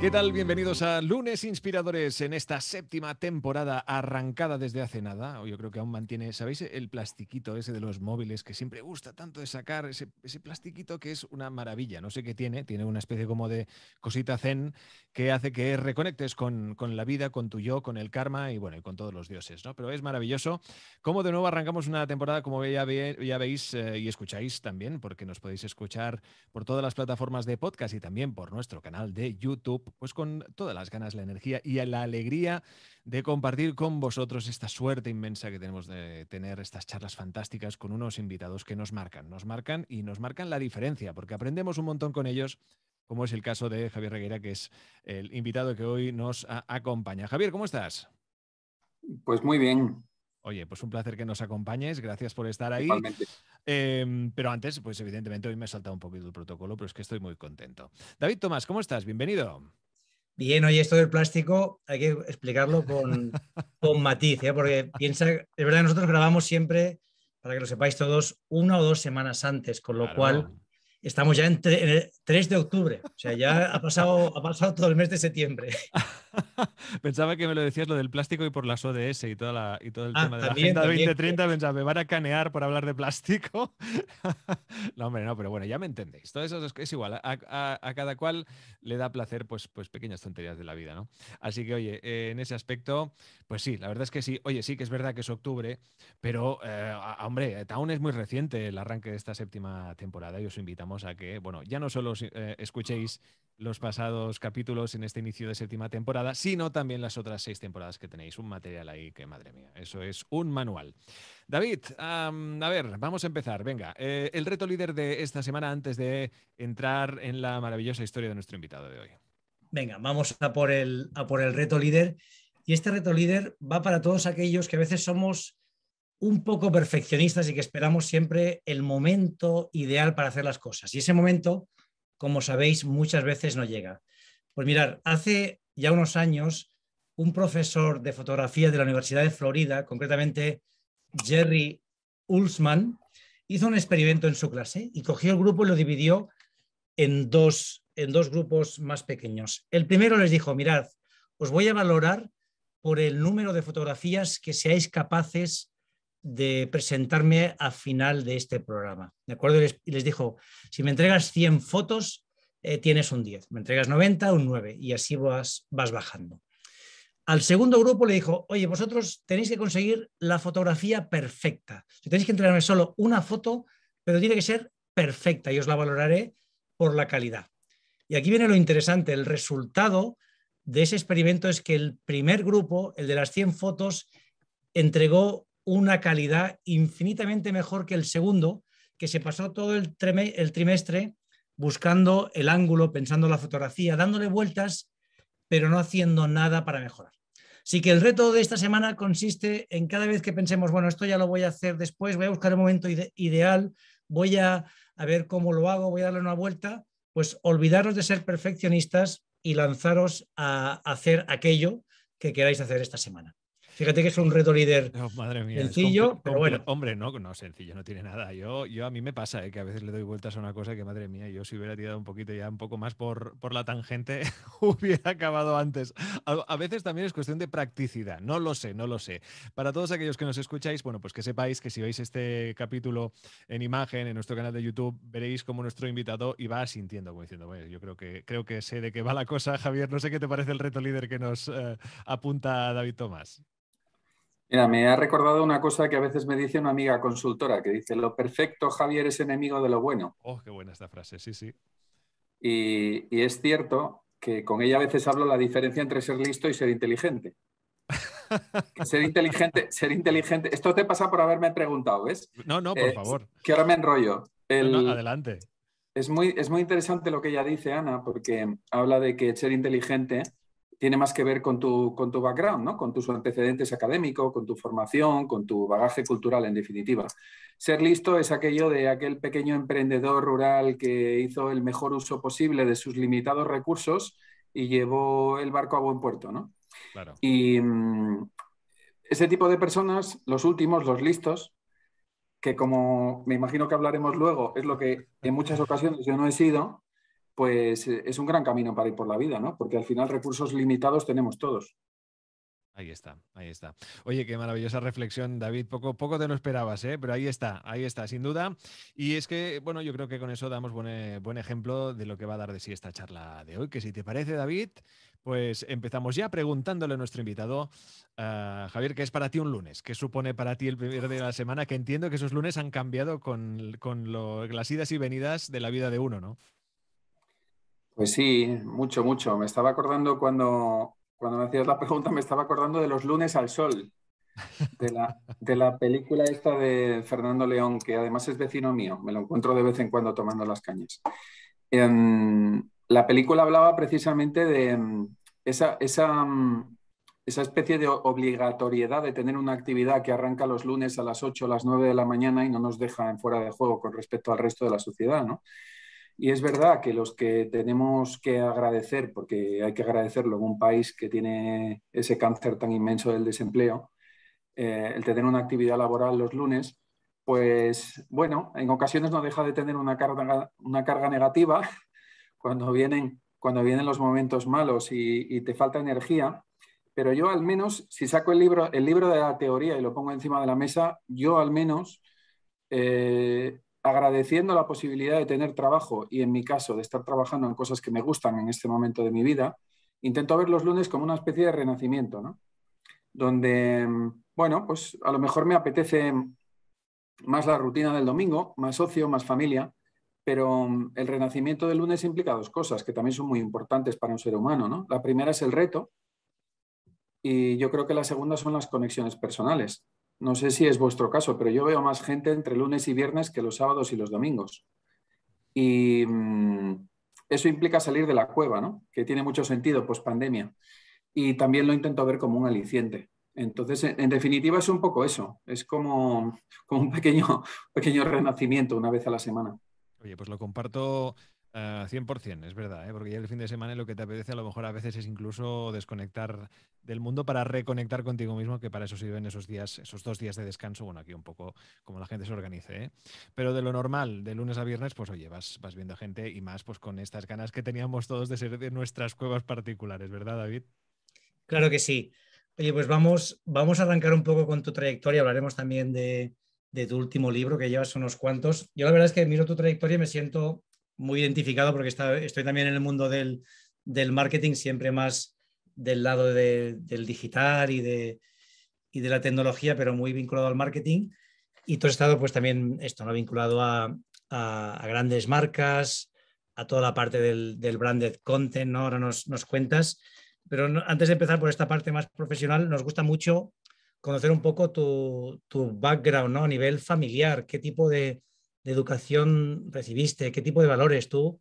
¿Qué tal? Bienvenidos a Lunes Inspiradores en esta séptima temporada arrancada desde hace nada. Yo creo que aún mantiene, ¿sabéis? El plastiquito ese de los móviles que siempre gusta tanto de sacar, ese, plastiquito que es una maravilla. No sé qué tiene, tiene una especie como de cosita zen que hace que reconectes con, la vida, con tu yo, con el karma y bueno, con todos los dioses, ¿no? Pero es maravilloso como de nuevo arrancamos una temporada, como ya, veis eh, y escucháis también, porque nos podéis escuchar por todas las plataformas de podcast y también por nuestro canal de YouTube pues con todas las ganas, la energía y la alegría de compartir con vosotros esta suerte inmensa que tenemos de tener estas charlas fantásticas con unos invitados que nos marcan, nos marcan y nos marcan la diferencia, porque aprendemos un montón con ellos como es el caso de Javier Reguera, que es el invitado que hoy nos acompaña. Javier, ¿cómo estás? Pues muy bien, Oye, pues un placer que nos acompañes, gracias por estar ahí. Em, pero antes, pues evidentemente hoy me he saltado un poquito el protocolo, pero es que estoy muy contento. David Tomás, ¿cómo estás? Bienvenido. Bien, oye, esto del plástico hay que explicarlo con, con matiz, ¿eh? porque piensa, es verdad, nosotros grabamos siempre, para que lo sepáis todos, una o dos semanas antes, con lo cual estamos ya en, el 3 de octubre, o sea, ya ha pasado, ha pasado todo el mes de septiembre. pensaba que me lo decías lo del plástico y por las ODS y, toda la, y todo el ah, tema de la Agenda 2030. Pensaba, me van a canear por hablar de plástico. no, hombre, no, pero bueno, ya me entendéis. Todo eso es, es igual. A, cada cual le da placer, pues, pues pequeñas tonterías de la vida, ¿no? Así que, oye, eh, en ese aspecto, pues sí, la verdad es que sí. Oye, sí que es verdad que es octubre, pero, eh, hombre, eh, aún es muy reciente el arranque de esta séptima temporada y os invitamos a que, bueno, ya no solo escuchéis los pasados capítulos en este inicio de séptima temporada, sino también las otras seis temporadas que tenéis. Un material ahí que, madre mía, eso es un manual. David, a ver, vamos a empezar. Venga, eh, el reto líder de esta semana antes de entrar en la maravillosa historia de nuestro invitado de hoy. Venga, vamos a por el, a por el reto líder. Y este reto líder va para todos aquellos que a veces somos un poco perfeccionistas y que esperamos siempre el momento ideal para hacer las cosas. Y ese momento como sabéis, muchas veces no llega. Pues mirar, hace ya unos años, un profesor de fotografía de la Universidad de Florida, concretamente Jerry Ulsman, hizo un experimento en su clase y cogió el grupo y lo dividió en dos, en dos grupos más pequeños. El primero les dijo, mirad, os voy a valorar por el número de fotografías que seáis capaces de presentarme al final de este programa. ¿De acuerdo? Y les, dijo, si me entregas 100 fotos, eh, tienes un 10, me entregas 90, un 9, y así vas, vas bajando. Al segundo grupo le dijo, oye, vosotros tenéis que conseguir la fotografía perfecta. Si tenéis que entregarme solo una foto, pero tiene que ser perfecta y os la valoraré por la calidad. Y aquí viene lo interesante, el resultado de ese experimento es que el primer grupo, el de las 100 fotos, entregó una calidad infinitamente mejor que el segundo, que se pasó todo el, trimestre buscando el ángulo, pensando la fotografía, dándole vueltas, pero no haciendo nada para mejorar. Así que el reto de esta semana consiste en cada vez que pensemos, bueno, esto ya lo voy a hacer después, voy a buscar el momento ideal, voy a, a, ver cómo lo hago, voy a darle una vuelta, pues olvidaros de ser perfeccionistas y lanzaros a hacer aquello que queráis hacer esta semana. Fíjate que es un reto líder oh, madre sencillo, pero bueno. Hombre, no, no, sencillo, no tiene nada. Yo, yo a mí me pasa eh, que a veces le doy vueltas a una cosa que, madre mía, yo si hubiera tirado un poquito ya un poco más por, por la tangente, hubiera acabado antes. A, veces también es cuestión de practicidad, no lo sé, no lo sé. Para todos aquellos que nos escucháis, bueno, pues que sepáis que si veis este capítulo en imagen en nuestro canal de YouTube, veréis cómo nuestro invitado iba sintiendo, como diciendo, bueno, yo creo que, creo que sé de qué va la cosa, Javier. No sé qué te parece el reto líder que nos eh, apunta David Tomás. Mira, me ha recordado una cosa que a veces me dice una amiga consultora, que dice, lo perfecto, Javier, es enemigo de lo bueno. Oh, qué buena esta frase, sí, sí. Y, es cierto que con ella a veces hablo la diferencia entre ser listo y ser inteligente. ser inteligente, ser inteligente. Esto te pasa por haberme preguntado, ¿ves? No, no, por eh, favor. Que ahora me enrollo. El, adelante. Es muy, es muy interesante lo que ella dice, Ana, porque habla de que ser inteligente tiene más que ver con tu, con tu background, con tus antecedentes académicos, con tu formación, con tu bagaje cultural, en definitiva. Ser listo es aquello de aquel pequeño emprendedor rural que hizo el mejor uso posible de sus limitados recursos y llevó el barco a buen puerto. Y mm, ese tipo de personas, los últimos, los listos, que como me imagino que hablaremos luego, es lo que en muchas ocasiones yo no he sido, pues eh, es un gran camino para ir por la vida, ¿no? Porque al final recursos limitados tenemos todos. Ahí está, ahí está. Oye, qué maravillosa reflexión, David. Poco, poco te lo esperabas, ¿eh? pero ahí está, ahí está, sin duda. Y es que, bueno, yo creo que con eso damos buen, eh, ejemplo de lo que va a dar de sí esta charla de hoy. Que si te parece, David, pues empezamos ya preguntándole a nuestro invitado, eh, Javier, que es para ti un lunes? ¿Qué supone para ti el primer día de la semana? Que entiendo que esos lunes han cambiado con, lo, las idas y venidas de la vida de uno, ¿no? Pues sí, mucho, mucho. Me estaba acordando cuando, me hacías la pregunta, me estaba acordando de los lunes al sol, de la, película esta de Fernando León, que además es vecino mío, me lo encuentro de vez en cuando tomando las cañas. Em, la película hablaba precisamente de em, esa, em, esa, especie de obligatoriedad de tener una actividad que arranca los lunes a las 8 o las 9 de la mañana y no nos deja en fuera de juego con respecto al resto de la sociedad, ¿no? Y es verdad que los que tenemos que agradecer, porque hay que agradecerlo en un país que tiene ese cáncer tan inmenso del desempleo, eh, el tener una actividad laboral los lunes, pues bueno, en ocasiones no deja de tener una carga, una carga negativa cuando vienen, cuando vienen los momentos malos y, te falta energía, pero yo al menos, si saco el libro, el libro de la teoría y lo pongo encima de la mesa, yo al menos eh, agradeciendo la posibilidad de tener trabajo y en mi caso de estar trabajando en cosas que me gustan en este momento de mi vida, intento ver los lunes como una especie de renacimiento, ¿no? Donde, bueno, pues a lo mejor me apetece más la rutina del domingo, más socio, más familia, pero mm, el renacimiento del lunes implica dos cosas que también son muy importantes para un ser humano, ¿no? La primera es el reto y yo creo que la segunda son las conexiones personales. No sé si es vuestro caso, pero yo veo más gente entre lunes y viernes que los sábados y los domingos. Y mm, eso implica salir de la cueva, ¿no? Que tiene mucho sentido post pandemia. Y también lo intento ver como un aliciente. Entonces, en definitiva, es un poco eso. Es como, como un pequeño, pequeño renacimiento una vez a la semana. Oye, pues lo comparto 100%, ah, es verdad, ¿eh? porque ya el fin de semana lo que te apetece a lo mejor a veces es incluso desconectar del mundo para reconectar contigo mismo, que para eso sirven esos días, esos dos días de descanso, bueno, aquí un poco como la gente se organice, ¿eh? pero de lo normal, de lunes a viernes, pues oye, vas, vas viendo gente y más pues con estas ganas que teníamos todos de ser de nuestras cuevas particulares, ¿verdad, David? Claro que sí. Oye, pues vamos, vamos a arrancar un poco con tu trayectoria, hablaremos también de, de tu último libro que llevas unos cuantos. Yo la verdad es que miro tu trayectoria y me siento muy identificado porque está, estoy también en el mundo del, del marketing, siempre más del lado de, del digital y de, y de la tecnología, pero muy vinculado al marketing. Y tú has estado pues también esto, ¿no? vinculado a, a, grandes marcas, a toda la parte del, del branded content, ¿no? ahora nos, nos cuentas. Pero antes de empezar por esta parte más profesional, nos gusta mucho conocer un poco tu, tu background ¿no? a nivel familiar, qué tipo de, de educación recibiste? ¿Qué tipo de valores tú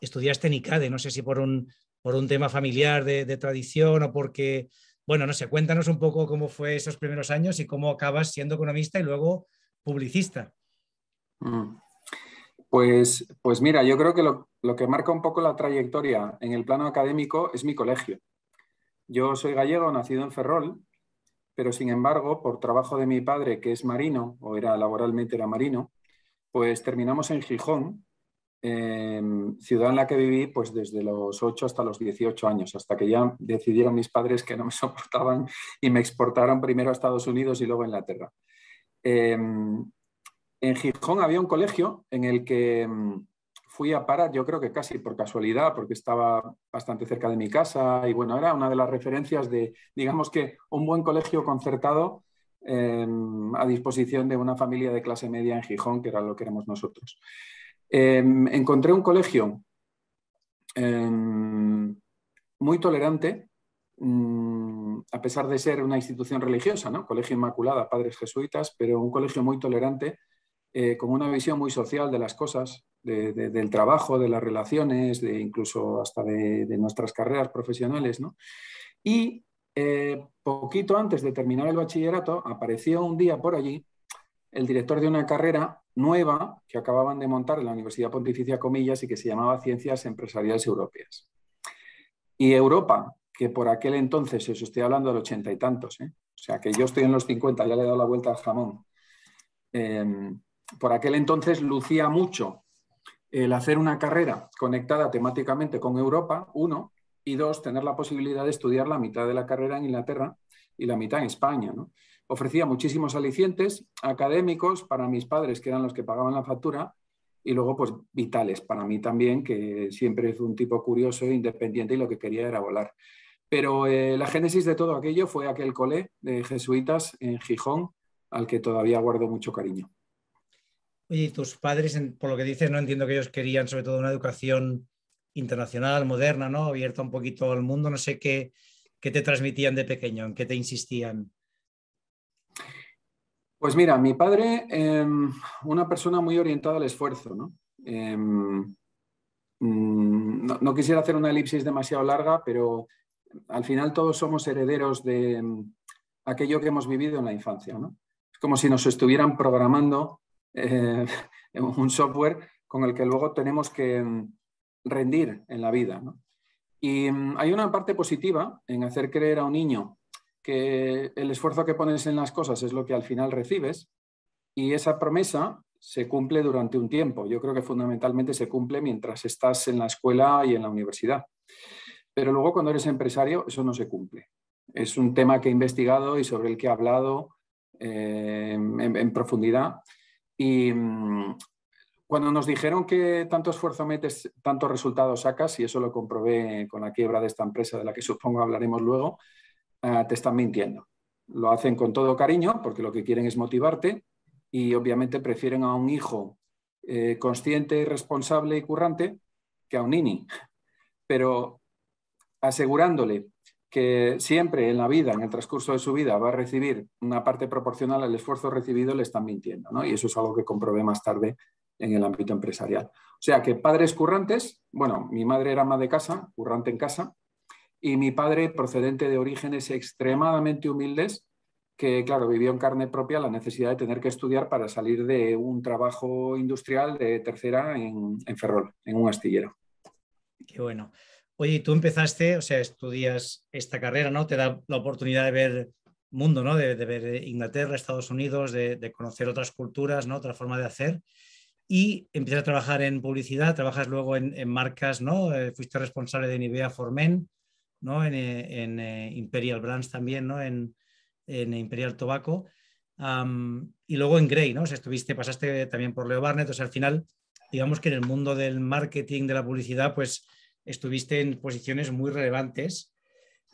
estudiaste en ICADE? No sé si por un, por un tema familiar de, tradición o porque, bueno, no sé, cuéntanos un poco cómo fue esos primeros años y cómo acabas siendo economista y luego publicista. Mm. Pues, pues mira, yo creo que lo, que marca un poco la trayectoria en el plano académico es mi colegio. Yo soy gallego, nacido en Ferrol, pero sin embargo, por trabajo de mi padre, que es marino, o era laboralmente marino, pues terminamos en Gijón, em, ciudad en la que viví pues desde los 8 hasta los 18 años, hasta que ya decidieron mis padres que no me soportaban y me exportaron primero a Estados Unidos y luego a Inglaterra. Em, en Gijón había un colegio en el que em, fui a parar, yo creo que casi por casualidad, porque estaba bastante cerca de mi casa y bueno, era una de las referencias de, digamos que, un buen colegio concertado Em, a disposición de una familia de clase media en Gijón, que era lo que éramos nosotros. Em, encontré un colegio em, muy tolerante, mm, a pesar de ser una institución religiosa, ¿no? Colegio Inmaculada, padres jesuitas, pero un colegio muy tolerante, eh, con una visión muy social de las cosas, del trabajo, de las relaciones, incluso hasta de, de nuestras carreras profesionales, ¿no? Y eh, poquito antes de terminar el bachillerato, apareció un día por allí el director de una carrera nueva que acababan de montar en la Universidad Pontificia Comillas y que se llamaba Ciencias Empresariales Europeas. Y Europa, que por aquel entonces, os estoy hablando los ochenta y tantos, ¿eh? o sea que yo estoy en los cincuenta, ya le he dado la vuelta al jamón, em, por aquel entonces lucía mucho el hacer una carrera conectada temáticamente con Europa, uno, y dos, tener la posibilidad de estudiar la mitad de la carrera en Inglaterra y la mitad en España. Ofrecía muchísimos alicientes académicos para mis padres, que eran los que pagaban la factura, y luego pues vitales para mí también, que siempre es un tipo curioso, independiente y lo que quería era volar. Pero eh, la génesis de todo aquello fue aquel cole de jesuitas en Gijón, al que todavía guardo mucho cariño. Oye, y tus padres, por lo que dices, no entiendo que ellos querían sobre todo una educación internacional, moderna, ¿no? Abierta un poquito al mundo. No sé qué, te transmitían de pequeño, en qué te insistían. Pues mira, mi padre, em, una persona muy orientada al esfuerzo, em, mm, ¿no? quisiera hacer una elipsis demasiado larga, pero al final todos somos herederos de em, aquello que hemos vivido en la infancia. Es como si nos estuvieran programando eh, un software con el que luego tenemos que, rendir en la vida. Y mm, hay una parte positiva en hacer creer a un niño que el esfuerzo que pones en las cosas es lo que al final recibes y esa promesa se cumple durante un tiempo. Yo creo que fundamentalmente se cumple mientras estás en la escuela y en la universidad. Pero luego cuando eres empresario eso no se cumple. Es un tema que he investigado y sobre el que he hablado eh, en, en, profundidad. Y, mm, cuando nos dijeron que tanto esfuerzo metes, tantos resultados sacas, y eso lo comprobé con la quiebra de esta empresa de la que supongo hablaremos luego, eh, te están mintiendo. Lo hacen con todo cariño porque lo que quieren es motivarte y obviamente prefieren a un hijo eh, consciente, responsable y currante que a un nini. Pero asegurándole que siempre en la vida, en el transcurso de su vida, va a recibir una parte proporcional al esfuerzo recibido, le están mintiendo. Y eso es algo que comprobé más tarde en el ámbito empresarial. O sea que padres currantes, bueno, mi madre era ama de casa, currante en casa, y mi padre procedente de orígenes extremadamente humildes, que claro, vivió en carne propia la necesidad de tener que estudiar para salir de un trabajo industrial de tercera en, Ferrol, en un astillero. Qué bueno. Oye, tú empezaste, o sea, estudias esta carrera, ¿no? Te da la oportunidad de ver mundo, ¿no? De, ver Inglaterra, Estados Unidos, de, de, conocer otras culturas, ¿no? Otra forma de hacer y empiezas a trabajar en publicidad, trabajas luego en, marcas, ¿no? Eh, fuiste responsable de Nivea for Men, ¿no? En, eh, eh, Imperial Brands también, ¿no? En, Imperial Tobacco. y luego en Grey, ¿no? estuviste, pasaste también por Leo Barnett, o al final, digamos que en el mundo del marketing, de la publicidad, pues estuviste en posiciones muy relevantes.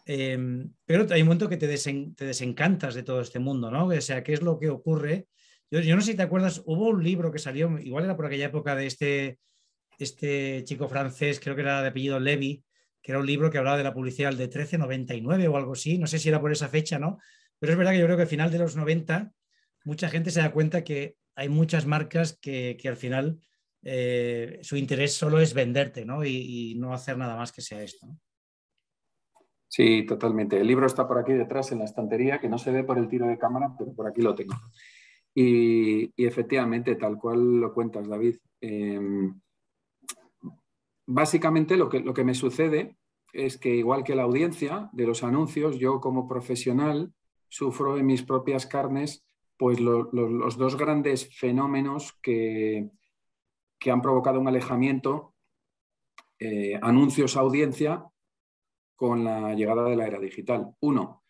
Em, pero hay un momento que te, te, desencantas de todo este mundo, ¿no? O sea, ¿qué es lo que ocurre yo, no sé si te acuerdas, hubo un libro que salió, igual era por aquella época de este, este chico francés, creo que era de apellido Levy, que era un libro que hablaba de la publicidad de 1399 o algo así, no sé si era por esa fecha, ¿no? Pero es verdad que yo creo que al final de los 90 mucha gente se da cuenta que hay muchas marcas que, al final eh, su interés solo es venderte, ¿no? Y, no hacer nada más que sea esto. Sí, totalmente. El libro está por aquí detrás en la estantería, que no se ve por el tiro de cámara, pero por aquí lo tengo. Y, efectivamente, tal cual lo cuentas, David. Em, básicamente lo que, lo que me sucede es que igual que la audiencia de los anuncios, yo como profesional sufro en mis propias carnes pues los dos grandes fenómenos que, que han provocado un alejamiento, anuncios eh, anuncios audiencia, con la llegada de la era digital. Uno,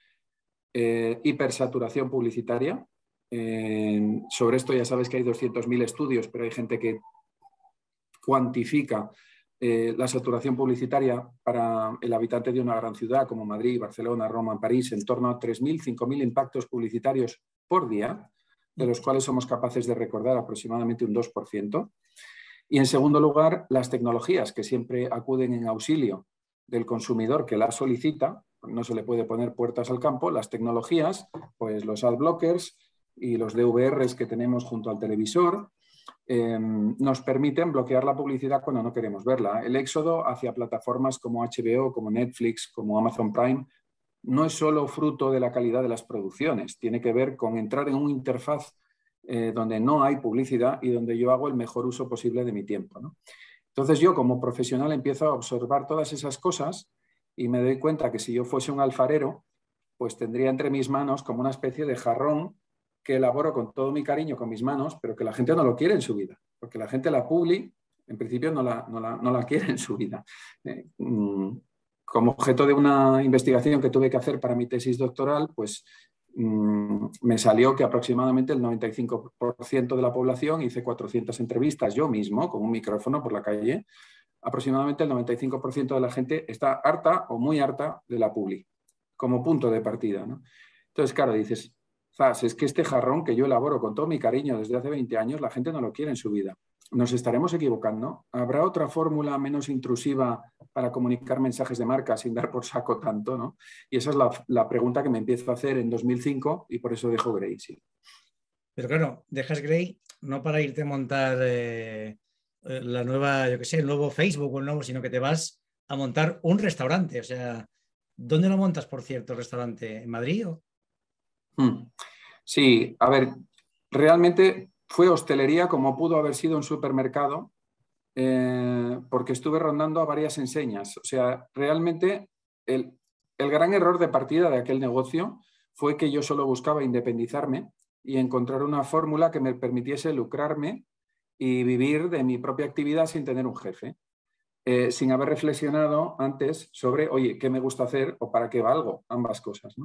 eh, hipersaturación publicitaria, eh, sobre esto ya sabes que hay 200.000 estudios, pero hay gente que cuantifica eh, la saturación publicitaria para el habitante de una gran ciudad como Madrid, Barcelona, Roma, París, en torno a 3.000, 5.000 impactos publicitarios por día, de los cuales somos capaces de recordar aproximadamente un 2%. Y en segundo lugar, las tecnologías que siempre acuden en auxilio del consumidor que las solicita, no se le puede poner puertas al campo, las tecnologías, pues los ad blockers, y los DVRs que tenemos junto al televisor, eh, nos permiten bloquear la publicidad cuando no queremos verla. El éxodo hacia plataformas como HBO, como Netflix, como Amazon Prime, no es solo fruto de la calidad de las producciones, tiene que ver con entrar en una interfaz eh, donde no hay publicidad y donde yo hago el mejor uso posible de mi tiempo. Entonces yo como profesional empiezo a observar todas esas cosas y me doy cuenta que si yo fuese un alfarero, pues tendría entre mis manos como una especie de jarrón que elaboro con todo mi cariño, con mis manos, pero que la gente no lo quiere en su vida, porque la gente la publi, en principio no la, no la, no la quiere en su vida. Eh, mm, como objeto de una investigación que tuve que hacer para mi tesis doctoral, pues mm, me salió que aproximadamente el 95% de la población, hice 400 entrevistas yo mismo con un micrófono por la calle, aproximadamente el 95% de la gente está harta o muy harta de la publi, como punto de partida. Entonces, claro, dices, es que este jarrón que yo elaboro con todo mi cariño desde hace 20 años, la gente no lo quiere en su vida. Nos estaremos equivocando. ¿Habrá otra fórmula menos intrusiva para comunicar mensajes de marca sin dar por saco tanto? ¿no? Y esa es la, pregunta que me empiezo a hacer en 2005 y por eso dejo Grey, sí. Pero claro, dejas Grey no para irte a montar eh, eh, la nueva, yo qué sé, el nuevo Facebook o el nuevo, sino que te vas a montar un restaurante. O sea, ¿dónde lo montas, por cierto, el restaurante? ¿En Madrid o? Hmm. Sí, a ver, realmente fue hostelería como pudo haber sido un supermercado, eh, porque estuve rondando a varias enseñas. O sea, realmente el, el gran error de partida de aquel negocio fue que yo solo buscaba independizarme y encontrar una fórmula que me permitiese lucrarme y vivir de mi propia actividad sin tener un jefe. Eh, sin haber reflexionado antes sobre, oye, ¿qué me gusta hacer o para qué valgo? Ambas cosas.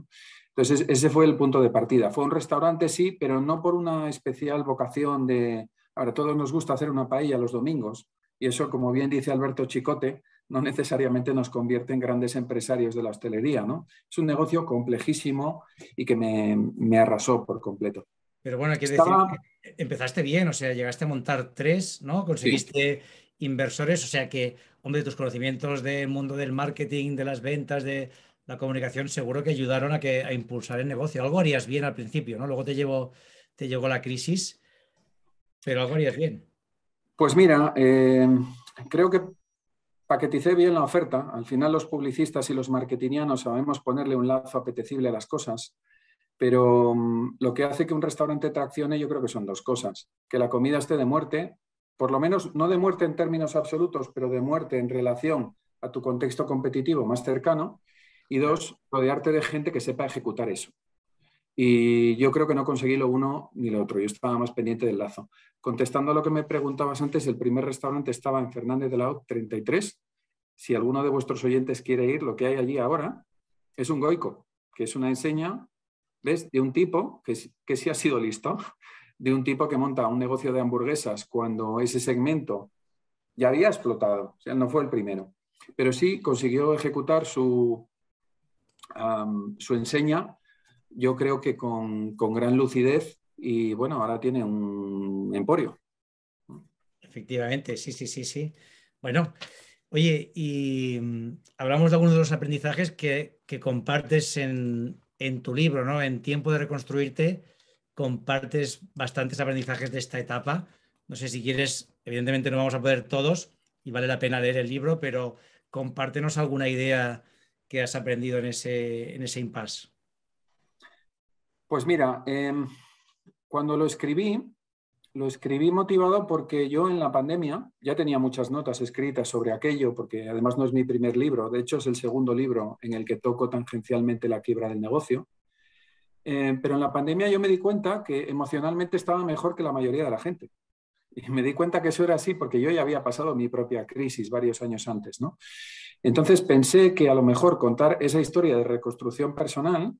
Entonces, ese fue el punto de partida. Fue un restaurante, sí, pero no por una especial vocación de... Ahora, todos nos gusta hacer una paella los domingos y eso, como bien dice Alberto Chicote, no necesariamente nos convierte en grandes empresarios de la hostelería. ¿no? Es un negocio complejísimo y que me, arrasó por completo. Pero bueno, quiero decir, empezaste bien, o sea, llegaste a montar tres, ¿no? Conseguiste inversores, o sea que hombre, tus conocimientos del mundo del marketing, de las ventas, de la comunicación, seguro que ayudaron a, que, a impulsar el negocio. Algo harías bien al principio, ¿no? Luego te, te llegó la crisis, pero algo harías bien. Pues mira, eh, creo que paqueticé bien la oferta. Al final los publicistas y los marketingianos sabemos ponerle un lazo apetecible a las cosas, pero mm, lo que hace que un restaurante traccione yo creo que son dos cosas. Que la comida esté de muerte por lo menos no de muerte en términos absolutos, pero de muerte en relación a tu contexto competitivo más cercano. Y dos, rodearte de gente que sepa ejecutar eso. Y yo creo que no conseguí lo uno ni lo otro. Yo estaba más pendiente del lazo. Contestando a lo que me preguntabas antes, el primer restaurante estaba en Fernández de la O 33. Si alguno de vuestros oyentes quiere ir, lo que hay allí ahora es un goico, que es una enseña ¿ves? de un tipo que, que sí ha sido listo de un tipo que monta un negocio de hamburguesas cuando ese segmento ya había explotado, o sea, no fue el primero, pero sí consiguió ejecutar su, su enseña, yo creo que con, gran lucidez y bueno, ahora tiene un emporio. Efectivamente, sí, sí, sí, sí. Bueno, Oye, y mm, hablamos de algunos de los aprendizajes que, compartes en, en, tu libro, ¿no? En Tiempo de Reconstruirte, compartes bastantes aprendizajes de esta etapa. No sé si quieres, evidentemente no vamos a poder todos y vale la pena leer el libro, pero compártenos alguna idea que has aprendido en ese, en ese impasse. Pues mira, em, cuando lo escribí, lo escribí motivado porque yo en la pandemia ya tenía muchas notas escritas sobre aquello, porque además no es mi primer libro, de hecho es el segundo libro en el que toco tangencialmente la quiebra del negocio. Eh, pero en la pandemia yo me di cuenta que emocionalmente estaba mejor que la mayoría de la gente. Y me di cuenta que eso era así porque yo ya había pasado mi propia crisis varios años antes, ¿no? Entonces pensé que a lo mejor contar esa historia de reconstrucción personal,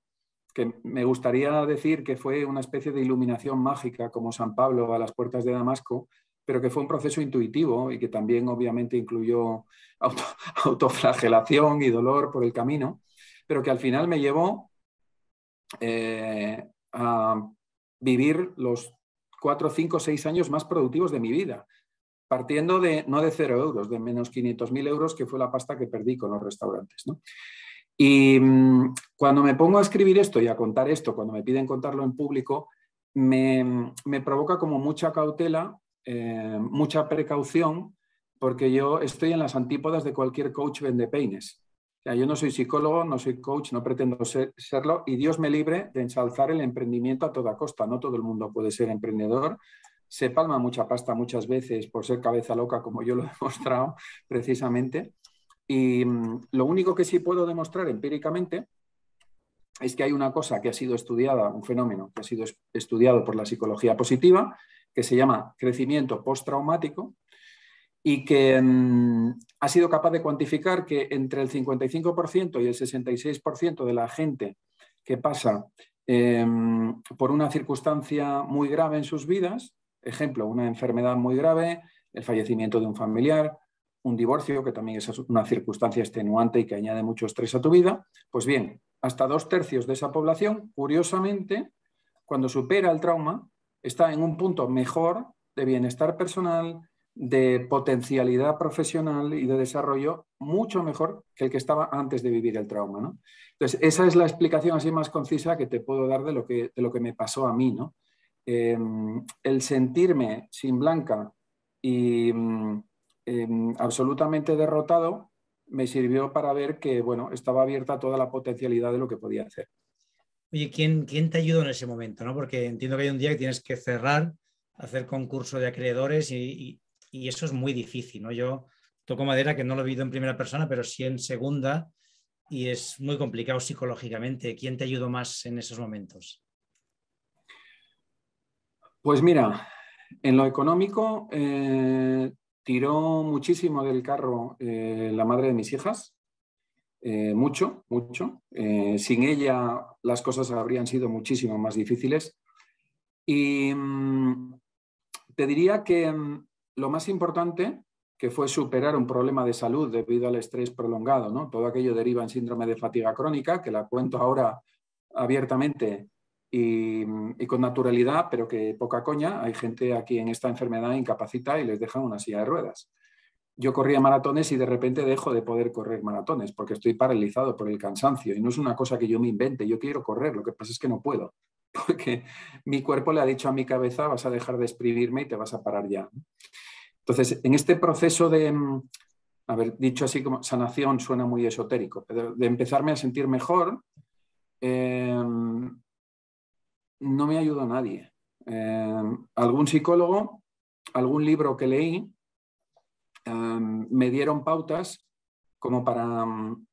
que me gustaría decir que fue una especie de iluminación mágica como San Pablo a las puertas de Damasco, pero que fue un proceso intuitivo y que también obviamente incluyó autoflagelación y dolor por el camino, pero que al final me llevó eh, a vivir los cuatro, cinco, seis años más productivos de mi vida, partiendo de no de cero euros, de menos 500.000 euros, que fue la pasta que perdí con los restaurantes. Y mm, cuando me pongo a escribir esto y a contar esto, cuando me piden contarlo en público, me, provoca como mucha cautela, eh, mucha precaución, porque yo estoy en las antípodas de cualquier coach vende peines yo no soy psicólogo, no soy coach, no pretendo serlo y Dios me libre de ensalzar el emprendimiento a toda costa. No todo el mundo puede ser emprendedor. Se palma mucha pasta muchas veces por ser cabeza loca, como yo lo he demostrado precisamente. Y mm, lo único que sí puedo demostrar empíricamente es que hay una cosa que ha sido estudiada, un fenómeno que ha sido estudiado por la psicología positiva, que se llama crecimiento postraumático, y que mm, ha sido capaz de cuantificar que entre el 55% y el 66% de la gente que pasa eh, por una circunstancia muy grave en sus vidas, ejemplo, una enfermedad muy grave, el fallecimiento de un familiar, un divorcio, que también es una circunstancia extenuante y que añade mucho estrés a tu vida, pues bien, hasta dos tercios de esa población, curiosamente, cuando supera el trauma, está en un punto mejor de bienestar personal, de potencialidad profesional y de desarrollo mucho mejor que el que estaba antes de vivir el trauma. Entonces, esa es la explicación así más concisa que te puedo dar de lo que, lo que me pasó a mí. ¿no? Em, el sentirme sin blanca y mm, em, absolutamente derrotado me sirvió para ver que bueno, estaba abierta toda la potencialidad de lo que podía hacer. Oye, ¿quién, te ayudó en ese momento? ¿no? Porque entiendo que hay un día que tienes que cerrar hacer concurso de acreedores y, y eso es muy difícil, ¿no? Yo toco madera que no lo he vivido en primera persona, pero sí en segunda y es muy complicado psicológicamente. ¿Quién te ayudó más en esos momentos? Pues mira, en lo económico eh, tiró muchísimo del carro eh, la madre de mis hijas, eh, mucho, mucho. sin ella las cosas habrían sido muchísimo más difíciles. Y mm, te diría que mm, lo más importante que fue superar un problema de salud debido al estrés prolongado. ¿no? Todo aquello deriva en síndrome de fatiga crónica, que la cuento ahora abiertamente y, con naturalidad, pero que poca coña. Hay gente aquí en esta enfermedad incapacita y les dejan una silla de ruedas. Yo corría maratones y de repente dejo de poder correr maratones porque estoy paralizado por el cansancio y no es una cosa que yo me invente, yo quiero correr, lo que pasa es que no puedo porque mi cuerpo le ha dicho a mi cabeza, vas a dejar de exprimirme y te vas a parar ya. Entonces, en este proceso de, mm, a ver, dicho así como sanación suena muy esotérico, pero de empezarme a sentir mejor, em, no me ayudó nadie. Em, algún psicólogo, algún libro que leí, em, me dieron pautas como para mm,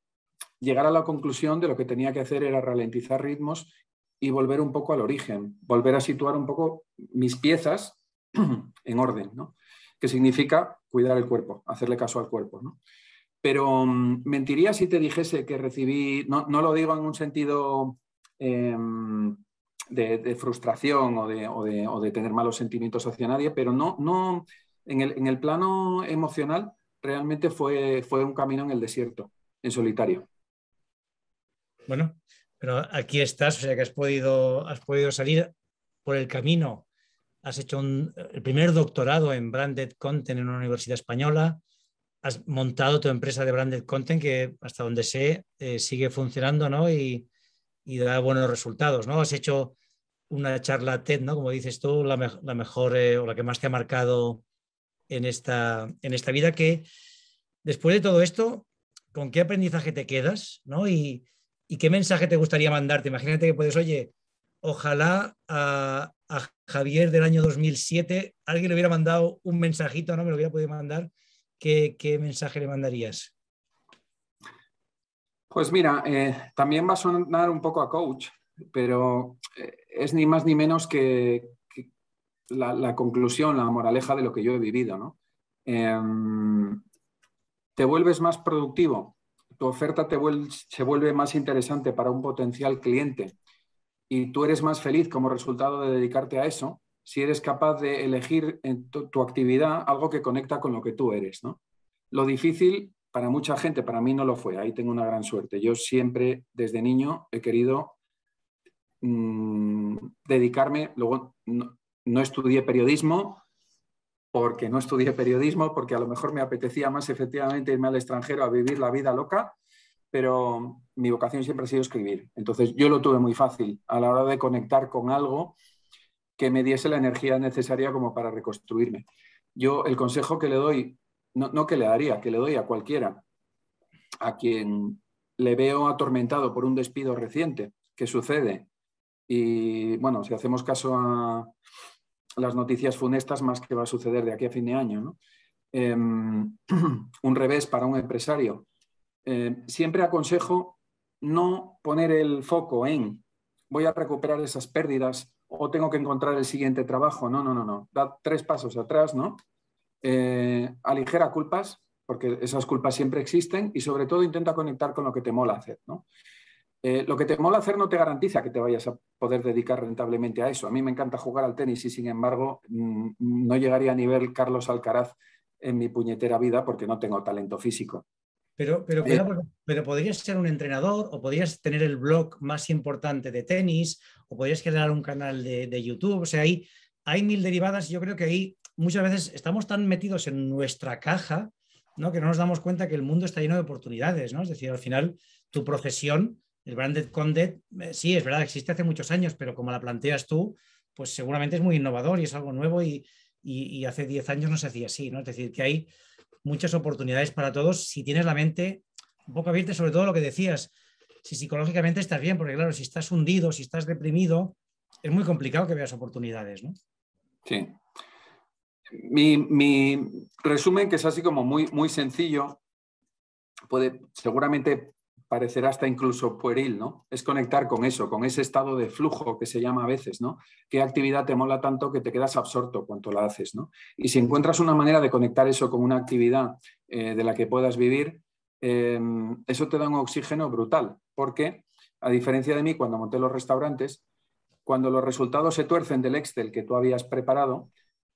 llegar a la conclusión de lo que tenía que hacer era ralentizar ritmos y volver un poco al origen, volver a situar un poco mis piezas en orden, ¿no? que significa cuidar el cuerpo, hacerle caso al cuerpo. ¿no? Pero mm, mentiría si te dijese que recibí, no, lo digo en un sentido em, de, frustración o de, tener malos sentimientos hacia nadie, pero no, no en, el, en el plano emocional realmente fue, fue un camino en el desierto, en solitario. Bueno, pero aquí estás, o sea que has podido, has podido salir por el camino. Has hecho el primer doctorado en branded content en una universidad española. Has montado tu empresa de branded content que hasta donde sé eh, sigue funcionando ¿no? Y, y, da buenos resultados. ¿no? Has hecho una charla TED, ¿no? como dices tú, la, mejor eh, o la que más te ha marcado en esta, en esta vida. Que después de todo esto, ¿con qué aprendizaje te quedas? ¿no? Y, ¿Y qué mensaje te gustaría mandarte? Imagínate que puedes, oye, ojalá a, Javier del año 2007 alguien le hubiera mandado un mensajito, no me lo hubiera podido mandar. ¿Qué, mensaje le mandarías? Pues mira, eh, también va a sonar un poco a coach, pero eh, es ni más ni menos que, la, conclusión, la moraleja de lo que yo he vivido. ¿no? Em, te vuelves más productivo tu oferta te vuelve, se vuelve más interesante para un potencial cliente y tú eres más feliz como resultado de dedicarte a eso, si eres capaz de elegir en tu, actividad algo que conecta con lo que tú eres. ¿no? Lo difícil para mucha gente, para mí no lo fue, ahí tengo una gran suerte. Yo siempre desde niño he querido mm, dedicarme, luego no estudié periodismo, porque no estudié periodismo, porque a lo mejor me apetecía más efectivamente irme al extranjero a vivir la vida loca, pero mi vocación siempre ha sido escribir. Entonces yo lo tuve muy fácil a la hora de conectar con algo que me diese la energía necesaria como para reconstruirme. Yo el consejo que le doy, no, no que le daría, que le doy a cualquiera, a quien le veo atormentado por un despido reciente que sucede, y bueno, si hacemos caso a, las noticias funestas más que va a suceder de aquí a fin de año. Em, un revés para un empresario. Em, siempre aconsejo no poner el foco en voy a recuperar esas pérdidas o tengo que encontrar el siguiente trabajo. No, no, no, no. Da tres pasos atrás, ¿no? Eh, aligera culpas, porque esas culpas siempre existen y sobre todo intenta conectar con lo que te mola hacer, ¿no? Eh, lo que te mola hacer no te garantiza que te vayas a poder dedicar rentablemente a eso. A mí me encanta jugar al tenis y sin embargo mm, no llegaría a nivel Carlos Alcaraz en mi puñetera vida porque no tengo talento físico. Pero, pero, eh, pero, podrías ser un entrenador o podrías tener el blog más importante de tenis o podrías crear un canal de, YouTube. O sea, hay, hay mil derivadas y yo creo que ahí muchas veces estamos tan metidos en nuestra caja ¿no? que no nos damos cuenta que el mundo está lleno de oportunidades. ¿no? Es decir, al final tu profesión el branded content, eh, sí, es verdad, existe hace muchos años, pero como la planteas tú, pues seguramente es muy innovador y es algo nuevo y, hace 10 años no se hacía así, ¿no? Es decir, que hay muchas oportunidades para todos si tienes la mente un poco abierta, sobre todo lo que decías, si psicológicamente estás bien, porque claro, si estás hundido, si estás deprimido, es muy complicado que veas oportunidades, ¿no? Sí. Mi, resumen, que es así como muy, muy sencillo, puede, seguramente parecerá hasta incluso pueril, ¿no? Es conectar con eso, con ese estado de flujo que se llama a veces, ¿no? ¿Qué actividad te mola tanto que te quedas absorto cuando la haces, ¿no? Y si encuentras una manera de conectar eso con una actividad eh, de la que puedas vivir, em, eso te da un oxígeno brutal, porque a diferencia de mí, cuando monté los restaurantes, cuando los resultados se tuercen del Excel que tú habías preparado,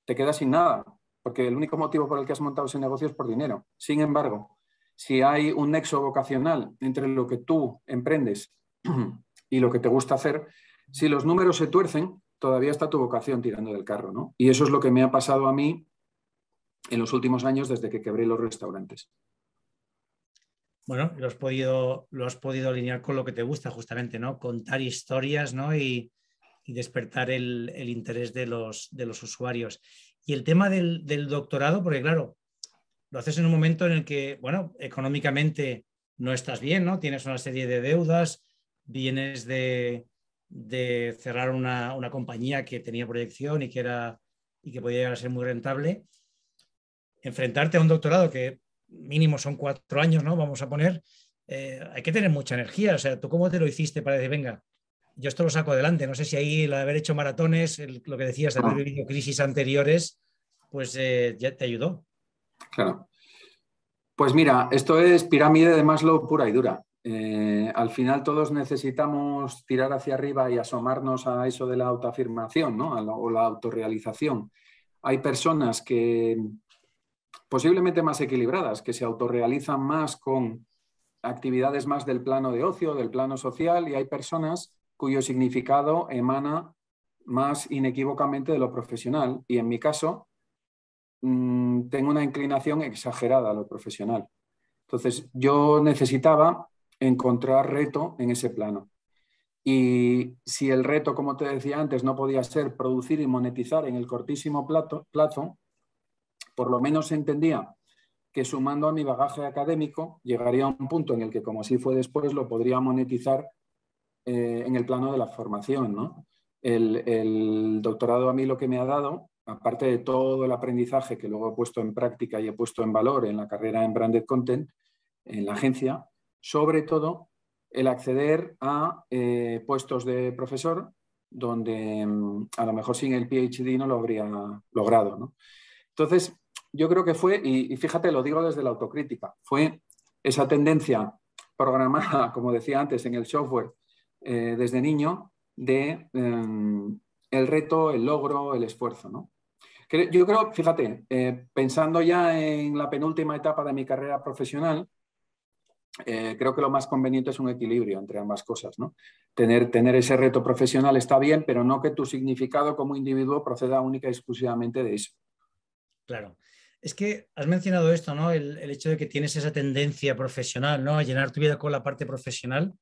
te quedas sin nada, porque el único motivo por el que has montado ese negocio es por dinero. Sin embargo, si hay un nexo vocacional entre lo que tú emprendes y lo que te gusta hacer, si los números se tuercen, todavía está tu vocación tirando del carro, ¿no? Y eso es lo que me ha pasado a mí en los últimos años desde que quebré los restaurantes. Bueno, lo has podido, lo has podido alinear con lo que te gusta justamente, ¿no? Contar historias, ¿no? Y, despertar el, interés de los, de los usuarios. Y el tema del, del, doctorado, porque claro, lo haces en un momento en el que, bueno, económicamente no estás bien, ¿no? Tienes una serie de deudas, vienes de, cerrar una, una, compañía que tenía proyección y que, era, y que podía llegar a ser muy rentable. Enfrentarte a un doctorado que mínimo son cuatro años, ¿no? Vamos a poner, eh, hay que tener mucha energía. O sea, ¿tú cómo te lo hiciste para decir, venga, yo esto lo saco adelante? No sé si ahí el haber hecho maratones, lo que decías de haber ah. vivido crisis anteriores, pues eh, ya te ayudó. Claro. Pues mira, esto es pirámide de Maslow pura y dura. Eh, al final todos necesitamos tirar hacia arriba y asomarnos a eso de la autoafirmación ¿no? o la autorrealización. Hay personas que posiblemente más equilibradas, que se autorrealizan más con actividades más del plano de ocio, del plano social, y hay personas cuyo significado emana más inequívocamente de lo profesional. Y en mi caso, Mm, tengo una inclinación exagerada a lo profesional. Entonces, yo necesitaba encontrar reto en ese plano. Y si el reto, como te decía antes, no podía ser producir y monetizar en el cortísimo plazo, por lo menos entendía que sumando a mi bagaje académico llegaría a un punto en el que, como así fue después, lo podría monetizar eh, en el plano de la formación. El, el, doctorado a mí lo que me ha dado aparte de todo el aprendizaje que luego he puesto en práctica y he puesto en valor en la carrera en Branded Content, en la agencia, sobre todo el acceder a eh, puestos de profesor donde mm, a lo mejor sin el PhD no lo habría logrado. Entonces, yo creo que fue, y, fíjate, lo digo desde la autocrítica, fue esa tendencia programada, como decía antes, en el software eh, desde niño de em, el reto, el logro, el esfuerzo, ¿no? Yo creo, fíjate, eh, pensando ya en la penúltima etapa de mi carrera profesional, eh, creo que lo más conveniente es un equilibrio entre ambas cosas. ¿no? Tener, tener ese reto profesional está bien, pero no que tu significado como individuo proceda única y exclusivamente de eso. Claro. Es que has mencionado esto, ¿no? El, el hecho de que tienes esa tendencia profesional, ¿no? A llenar tu vida con la parte profesional.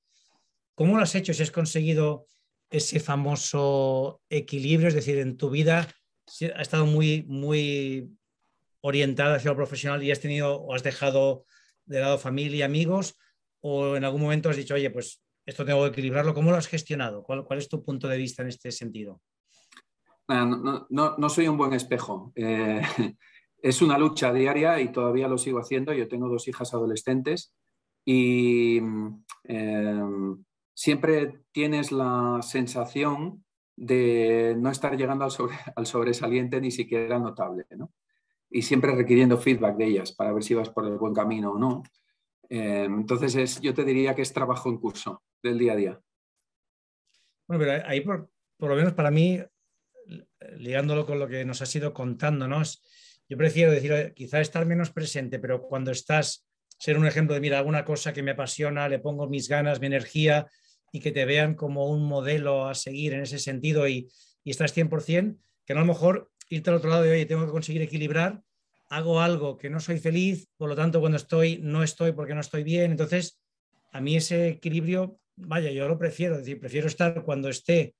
¿Cómo lo has hecho? Si has conseguido ese famoso equilibrio, es decir, en tu vida ha estado muy, muy orientada hacia lo profesional y has tenido o has dejado de lado familia, amigos, o en algún momento has dicho, oye, pues esto tengo que equilibrarlo, ¿cómo lo has gestionado? ¿Cuál, es tu punto de vista en este sentido? No, no, no, soy un buen espejo. Eh, es una lucha diaria y todavía lo sigo haciendo. Yo tengo dos hijas adolescentes y mm, eh, siempre tienes la sensación de no estar llegando al, sobresaliente ni siquiera notable, Y siempre requiriendo feedback de ellas para ver si vas por el buen camino o no. Eh, entonces, yo te diría que es trabajo en curso del día a día. Bueno, pero ahí por, lo menos para mí, ligándolo con lo que nos ha ido contándonos, yo prefiero decir, quizá estar menos presente, pero cuando estás, ser un ejemplo de, mira, alguna cosa que me apasiona, le pongo mis ganas, mi energía, y que te vean como un modelo a seguir en ese sentido y, estás 100%, que no a lo mejor irte al otro lado de, oye, tengo que conseguir equilibrar, hago algo que no soy feliz, por lo tanto cuando estoy, no estoy porque no estoy bien. Entonces, a mí ese equilibrio, vaya, yo lo prefiero, es decir, prefiero estar cuando esté,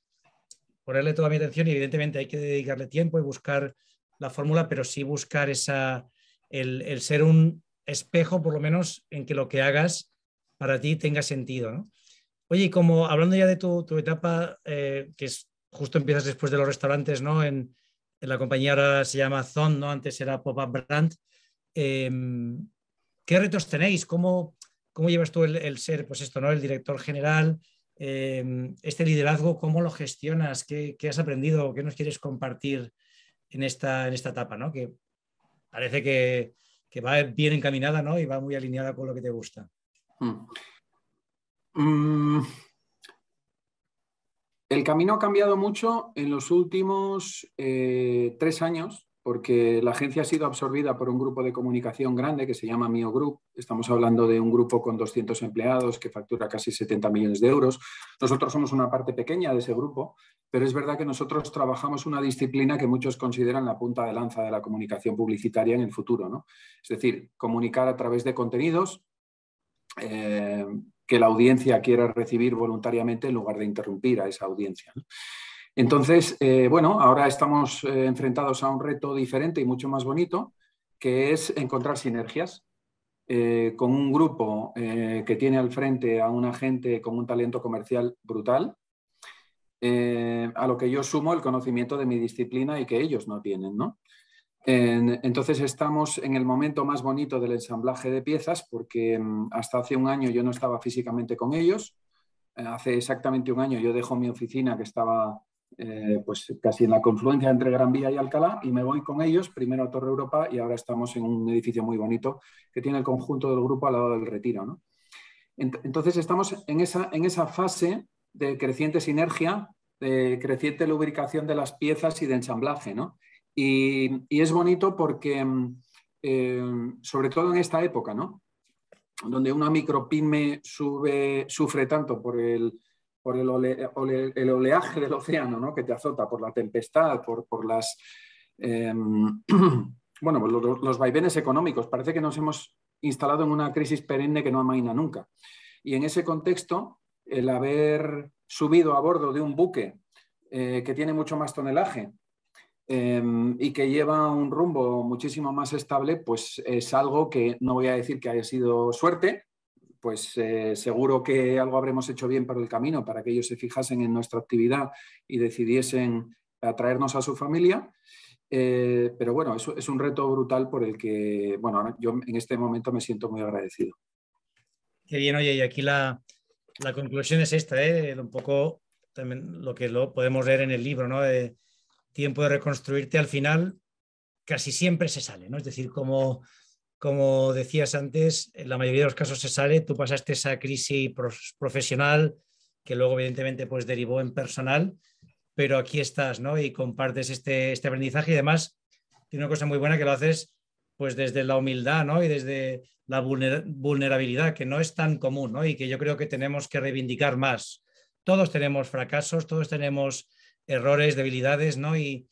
ponerle toda mi atención y evidentemente hay que dedicarle tiempo y buscar la fórmula, pero sí buscar esa, el, el ser un espejo, por lo menos, en que lo que hagas para ti tenga sentido. ¿no? Oye, como hablando ya de tu, etapa, eh, que es justo empiezas después de los restaurantes, ¿no? En, la compañía ahora se llama Zon, ¿no? Antes era Pop Up Brand. Em, ¿Qué retos tenéis? ¿Cómo, cómo llevas tú el, ser, pues esto, ¿no? El director general, em, este liderazgo, ¿cómo lo gestionas? ¿Qué, has aprendido? ¿Qué nos quieres compartir en esta, en esta etapa, ¿no? Que parece que, va bien encaminada, ¿no? Y va muy alineada con lo que te gusta. Mm. Mm. El camino ha cambiado mucho en los últimos eh, tres años porque la agencia ha sido absorbida por un grupo de comunicación grande que se llama Mio Group. Estamos hablando de un grupo con 200 empleados que factura casi 70 millones de euros. Nosotros somos una parte pequeña de ese grupo, pero es verdad que nosotros trabajamos una disciplina que muchos consideran la punta de lanza de la comunicación publicitaria en el futuro. ¿no? Es decir, comunicar a través de contenidos. Eh, que la audiencia quiera recibir voluntariamente en lugar de interrumpir a esa audiencia. Entonces, eh, bueno, ahora estamos eh, enfrentados a un reto diferente y mucho más bonito, que es encontrar sinergias eh, con un grupo que tiene al frente a una gente con un talento comercial brutal, a lo que yo sumo el conocimiento de mi disciplina y que ellos no tienen, ¿no? Entonces estamos en el momento más bonito del ensamblaje de piezas porque mm, hasta hace un año yo no estaba físicamente con ellos. Eh, hace exactamente un año yo dejo mi oficina que estaba eh, pues casi en la confluencia entre Gran Vía y Alcalá y me voy con ellos primero a Torre Europa y ahora estamos en un edificio muy bonito que tiene el conjunto del grupo al lado del retiro. Entonces estamos en esa, en esa fase de creciente sinergia de creciente lubricación de las piezas y de ensamblaje, ¿no? Y, es bonito porque, mm, eh, sobre todo en esta época, donde una micropyme sube, sufre tanto por el, oleaje del océano que te azota, por la tempestad, por, las... Eh, bueno, pues los, vaivenes económicos. Parece que nos hemos instalado en una crisis perenne que no amaina nunca. Y en ese contexto, el haber subido a bordo de un buque eh, que tiene mucho más tonelaje Em, y que lleva un rumbo muchísimo más estable, pues es algo que no voy a decir que haya sido suerte, pues eh, seguro que algo habremos hecho bien para el camino para que ellos se fijasen en nuestra actividad y decidiesen atraernos a su familia. Eh, pero bueno, es, es un reto brutal por el que, bueno, yo en este momento me siento muy agradecido. Qué bien, oye, y aquí la, la conclusión es esta, ¿eh? un poco también lo que lo podemos leer en el libro, ¿no? tiempo de reconstruirte, al final casi siempre se sale, ¿no? Es decir, como, como decías antes, en la mayoría de los casos se sale, tú pasaste esa crisis profesional que luego evidentemente pues derivó en personal, pero aquí estás, ¿no? Y compartes este, este aprendizaje y además tiene una cosa muy buena que lo haces pues desde la humildad, ¿no? Y desde la vulnerabilidad, que no es tan común, ¿no? Y que yo creo que tenemos que reivindicar más. Todos tenemos fracasos, todos tenemos errores, debilidades, ¿no? Y,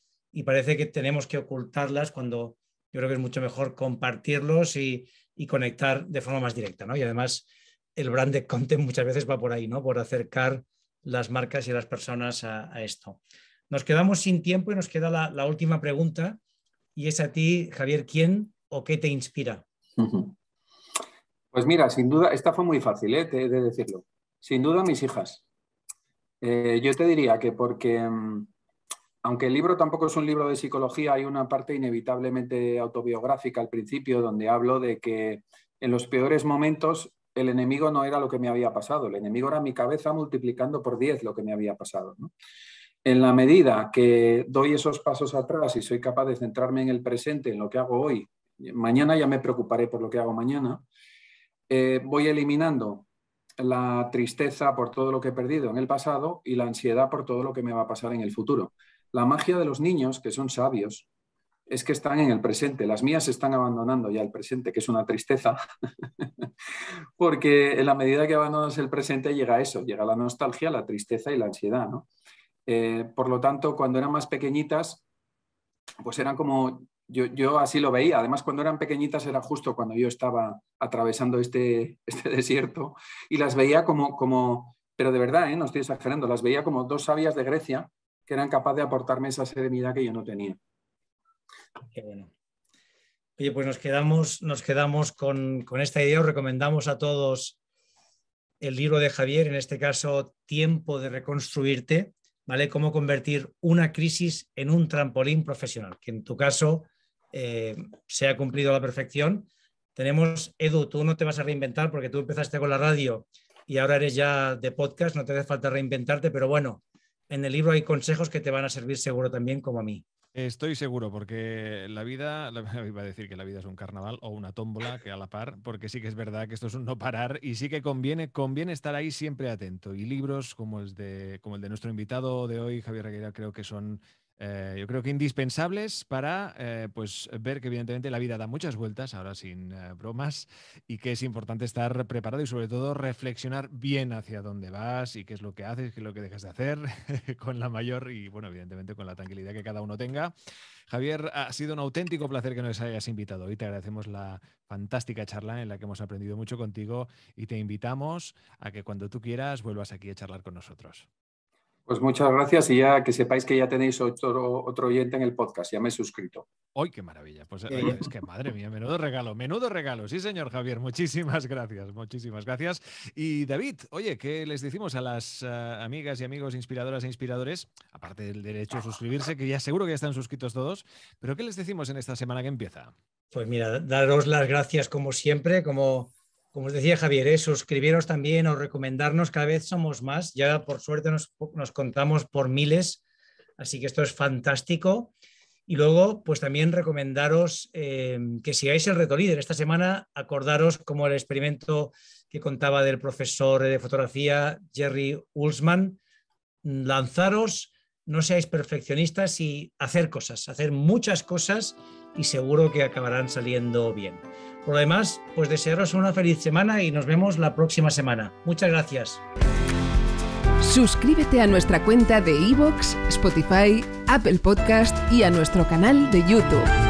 parece que tenemos que ocultarlas cuando yo creo que es mucho mejor compartirlos y, conectar de forma más directa, ¿no? Y además el brand de content muchas veces va por ahí, ¿no? Por acercar las marcas y las personas a, esto. Nos quedamos sin tiempo y nos queda la, última pregunta y es a ti, Javier, ¿quién o qué te inspira? Pues mira, sin duda, esta fue muy fácil, ¿eh? de decirlo. Sin duda mis hijas. Eh, yo te diría que porque, mm, aunque el libro tampoco es un libro de psicología, hay una parte inevitablemente autobiográfica al principio donde hablo de que en los peores momentos el enemigo no era lo que me había pasado, el enemigo era mi cabeza multiplicando por 10 lo que me había pasado. En la medida que doy esos pasos atrás y soy capaz de centrarme en el presente, en lo que hago hoy, mañana ya me preocuparé por lo que hago mañana, eh, voy eliminando la tristeza por todo lo que he perdido en el pasado y la ansiedad por todo lo que me va a pasar en el futuro. La magia de los niños, que son sabios, es que están en el presente. Las mías están abandonando ya el presente, que es una tristeza, porque en la medida que abandonas el presente llega eso, llega la nostalgia, la tristeza y la ansiedad. Eh, por lo tanto, cuando eran más pequeñitas, pues eran como yo, así lo veía. Además, cuando eran pequeñitas era justo cuando yo estaba atravesando este, este desierto y las veía como, como pero de verdad, ¿eh? no estoy exagerando, las veía como dos sabias de Grecia que eran capaces de aportarme esa serenidad que yo no tenía. Qué bueno. Oye, pues nos quedamos, nos quedamos con, con esta idea. Os recomendamos a todos el libro de Javier, en este caso, Tiempo de Reconstruirte, ¿vale? Cómo convertir una crisis en un trampolín profesional, que en tu caso eh, se ha cumplido a la perfección. Tenemos, Edu, tú no te vas a reinventar porque tú empezaste con la radio y ahora eres ya de podcast, no te hace falta reinventarte, pero bueno, en el libro hay consejos que te van a servir seguro también como a mí. Estoy seguro, porque la vida, la, iba a decir que la vida es un carnaval o una tómbola que a la par, porque sí que es verdad que esto es un no parar y sí que conviene, conviene estar ahí siempre atento. Y libros como el de, como el de nuestro invitado de hoy, Javier Reguera, creo que son eh, yo creo que indispensables para eh, pues, ver que evidentemente la vida da muchas vueltas, ahora sin eh, bromas, y que es importante estar preparado y sobre todo reflexionar bien hacia dónde vas y qué es lo que haces, qué es lo que dejas de hacer, con la mayor y bueno, evidentemente con la tranquilidad que cada uno tenga. Javier, ha sido un auténtico placer que nos hayas invitado y Te agradecemos la fantástica charla en la que hemos aprendido mucho contigo y te invitamos a que cuando tú quieras vuelvas aquí a charlar con nosotros. Pues muchas gracias y ya que sepáis que ya tenéis otro, oyente en el podcast, ya me he suscrito. ¡Ay, qué maravilla! Pues eh, es que madre mía, menudo regalo, menudo regalo. Sí, señor Javier, muchísimas gracias, muchísimas gracias. Y David, oye, ¿qué les decimos a las eh, amigas y amigos inspiradoras e inspiradores? Aparte del derecho a suscribirse, que ya seguro que ya están suscritos todos, pero ¿qué les decimos en esta semana que empieza? Pues mira, daros las gracias como siempre, como como os decía Javier, ¿eh? suscribiros también o recomendarnos, cada vez somos más, ya por suerte nos, contamos por miles, así que esto es fantástico. Y luego, pues también recomendaros eh, que sigáis el reto líder. Esta semana acordaros como el experimento que contaba del profesor de fotografía Jerry Ulsman, lanzaros, no seáis perfeccionistas y hacer cosas, hacer muchas cosas y seguro que acabarán saliendo bien. Por lo demás, pues desearos una feliz semana y nos vemos la próxima semana. Muchas gracias. Suscríbete a nuestra cuenta de iVoox, Spotify, Apple Podcast y a nuestro canal de YouTube.